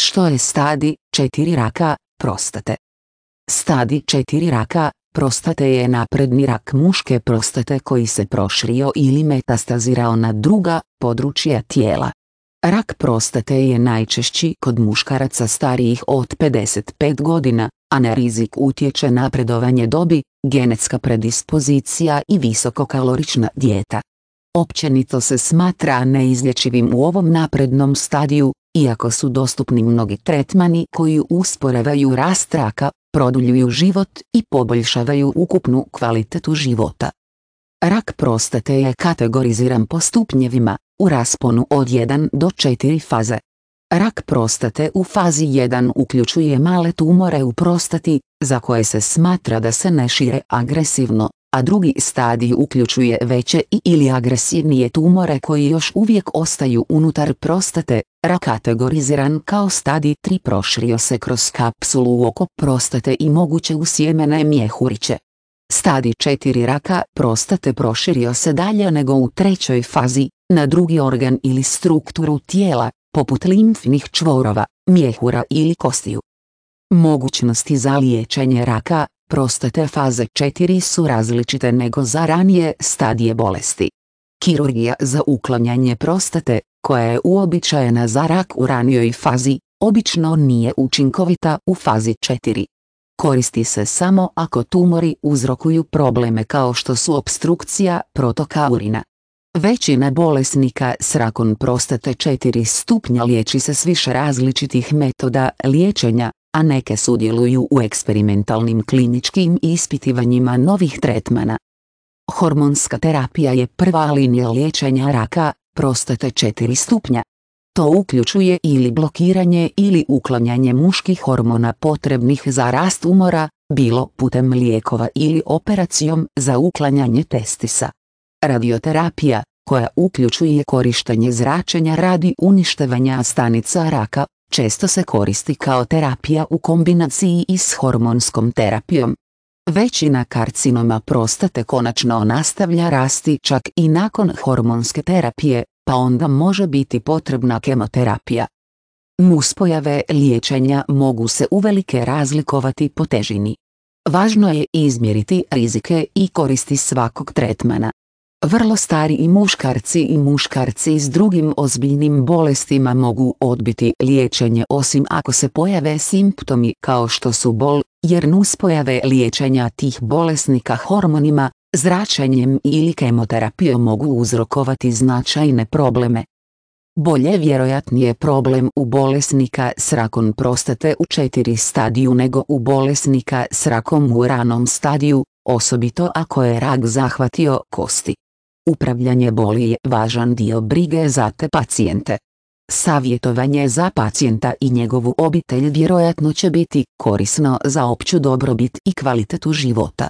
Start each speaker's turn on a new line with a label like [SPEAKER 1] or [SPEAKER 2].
[SPEAKER 1] Što je stadi četiri raka prostate? Stadi četiri raka prostate je napredni rak muške prostate koji se proširio ili metastazirao na druga područja tijela. Rak prostate je najčešći kod muškaraca starijih od 55 godina, a na rizik utječe napredovanje dobi, genetska predispozicija i visokokalorična dijeta. Općenito se smatra neizlječivim u ovom naprednom stadiju, iako su dostupni mnogi tretmani koji usporavaju raka, produljuju život i poboljšavaju ukupnu kvalitetu života. Rak prostate je kategoriziran po stupnjevima, u rasponu od 1 do 4 faze. Rak prostate u fazi 1 uključuje male tumore u prostati, za koje se smatra da se ne šire agresivno, a drugi stadij uključuje veće i ili agresivnije tumore koji još uvijek ostaju unutar prostate, Ra kategoriziran kao stadi 3 proširio se kroz kapsulu u oko prostate i moguće u sjemene mjehuriće. Stadij 4 raka prostate proširio se dalje nego u trećoj fazi, na drugi organ ili strukturu tijela, poput limfnih čvorova, mjehura ili kostiju. Mogućnosti za liječenje raka prostate faze 4 su različite nego za ranije stadije bolesti. Kirurgija za uklanjanje prostate koja je uobičajena za rak u ranijoj fazi, obično nije učinkovita u fazi 4. Koristi se samo ako tumori uzrokuju probleme kao što su obstrukcija protoka urina. Većina bolesnika s rakom prostate 4 stupnja liječi se s više različitih metoda liječenja, a neke sudjeluju u eksperimentalnim kliničkim ispitivanjima novih tretmana. Hormonska terapija je prva linija liječenja raka, Prostate četiri stupnja. To uključuje ili blokiranje ili uklanjanje muških hormona potrebnih za rast umora, bilo putem lijekova ili operacijom za uklanjanje testisa. Radioterapija, koja uključuje korištenje zračenja radi uništevanja stanica raka, često se koristi kao terapija u kombinaciji i s hormonskom terapijom, Većina karcinoma prostate konačno nastavlja rasti čak i nakon hormonske terapije, pa onda može biti potrebna kemoterapija. Nuspojave liječenja mogu se uvelike razlikovati po težini. Važno je izmjeriti rizike i koristi svakog tretmana. Vrlo stari i muškarci i muškarci s drugim ozbiljnim bolestima mogu odbiti liječenje osim ako se pojave simptomi kao što su bol, jer nuspojave liječenja tih bolesnika hormonima, zračenjem ili kemoterapijom mogu uzrokovati značajne probleme. Bolje vjerojatnije problem u bolesnika s rakom prostate u četiri stadiju nego u bolesnika s rakom u ranom stadiju, osobito ako je rak zahvatio kosti. Upravljanje boli je važan dio brige za te pacijente. Savjetovanje za pacijenta i njegovu obitelj vjerojatno će biti korisno za opću dobrobit i kvalitetu života.